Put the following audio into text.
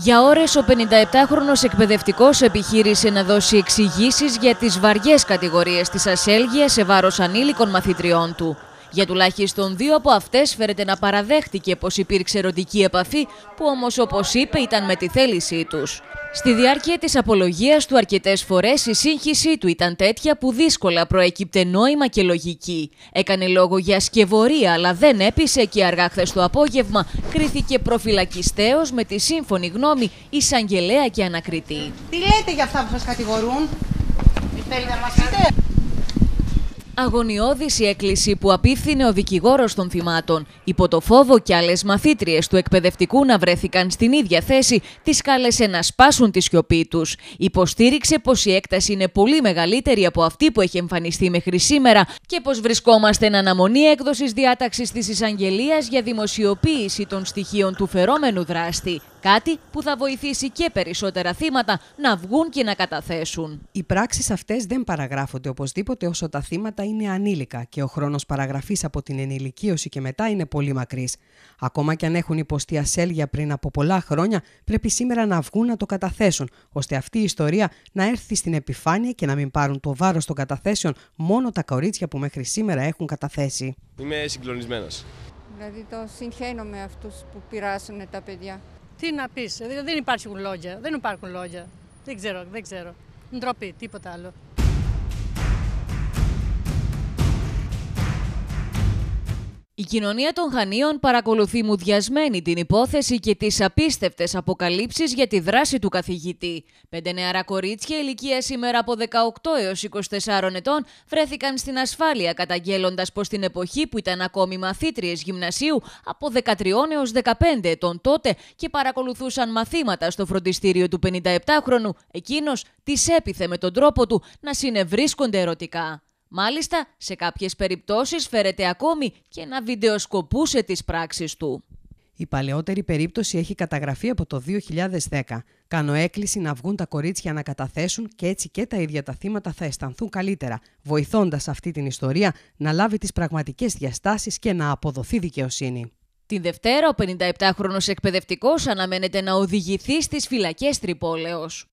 Για ώρες ο 57χρονος εκπαιδευτικός επιχείρησε να δώσει εξηγήσεις για τις βαριές κατηγορίες της ασέλγειας σε βάρος ανήλικων μαθητριών του. Για τουλάχιστον δύο από αυτές φέρεται να παραδέχτηκε πως υπήρξε ερωτική επαφή που όμως όπως είπε ήταν με τη θέλησή τους. Στη διάρκεια της απολογίας του αρκετές φορές η σύγχυσή του ήταν τέτοια που δύσκολα προέκυπτε νόημα και λογική. Έκανε λόγο για σκευωρία αλλά δεν έπεισε και αργά χθες το απόγευμα κρίθηκε προφυλακιστέως με τη σύμφωνη γνώμη εισαγγελέα και ανακριτή. Τι λέτε για αυτά που σας κατηγορούν, θέλει να μας πείτε. Αγωνιώδης η έκκληση που απίφθινε ο δικηγόρος των θυμάτων. Υπό το φόβο κι άλλες μαθήτριες του εκπαιδευτικού να βρέθηκαν στην ίδια θέση, τις κάλεσε να σπάσουν τη σιωπή τους. Υποστήριξε πως η έκταση είναι πολύ μεγαλύτερη από αυτή που έχει εμφανιστεί μέχρι σήμερα και πως βρισκόμαστε εν αναμονή έκδοσης διάταξης της εισαγγελίας για δημοσιοποίηση των στοιχείων του φερόμενου δράστη. Κάτι που θα βοηθήσει και περισσότερα θύματα να βγουν και να καταθέσουν. Οι πράξεις αυτές δεν παραγράφονται οπωσδήποτε όσο τα θύματα είναι ανήλικα και ο χρόνος παραγραφής από την ενηλικίωση και μετά είναι πολύ μακρύς. Ακόμα και αν έχουν υποστεί ασέλγια πριν από πολλά χρόνια, πρέπει σήμερα να βγουν να το καταθέσουν, ώστε αυτή η ιστορία να έρθει στην επιφάνεια και να μην πάρουν το βάρος των καταθέσεων μόνο τα κορίτσια που μέχρι σήμερα έχουν καταθέσει. Είμαι συγκλονισμένος. Δηλαδή το συγχαίρω με αυτούς που πειράσουν τα παιδιά. Τι να πεις, δηλαδή δεν υπάρχουν λόγια. Δεν υπάρχουν λόγια. Δεν ξέρω, δεν ξέρω. Ντροπή, τίποτα άλλο. Η κοινωνία των Χανίων παρακολουθεί μουδιασμένη την υπόθεση και τις απίστευτες αποκαλύψεις για τη δράση του καθηγητή. Πέντε νεαρά κορίτσια ηλικία σήμερα από 18 έως 24 ετών βρέθηκαν στην ασφάλεια καταγγέλλοντας πως την εποχή που ήταν ακόμη μαθήτριες γυμνασίου από 13 έω 15 ετών τότε και παρακολουθούσαν μαθήματα στο φροντιστήριο του 57χρονου, εκείνος τις έπιθε με τον τρόπο του να συνευρίσκονται ερωτικά. Μάλιστα, σε κάποιες περιπτώσεις φέρεται ακόμη και να βιντεοσκοπούσε τις πράξεις του. Η παλαιότερη περίπτωση έχει καταγραφεί από το 2010. Κάνω έκκληση να βγουν τα κορίτσια να καταθέσουν και έτσι και τα ίδια τα θύματα θα αισθανθούν καλύτερα, βοηθώντας αυτή την ιστορία να λάβει τις πραγματικές διαστάσεις και να αποδοθεί δικαιοσύνη. Την Δευτέρα, ο 57χρονος εκπαιδευτικός αναμένεται να οδηγηθεί στις φυλακές Τρυπόλεως.